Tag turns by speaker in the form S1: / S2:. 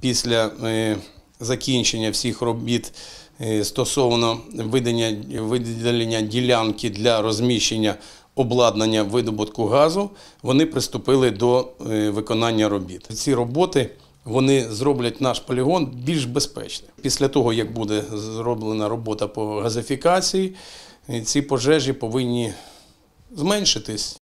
S1: після е, закінчення всіх робіт е, стосовно видання, виділення ділянки для розміщення обладнання видобутку газу, вони приступили до е, виконання робіт. Ці роботи вони зроблять наш полігон більш безпечним. Після того, як буде зроблена робота по газифікації, ці пожежі повинні зменшитись.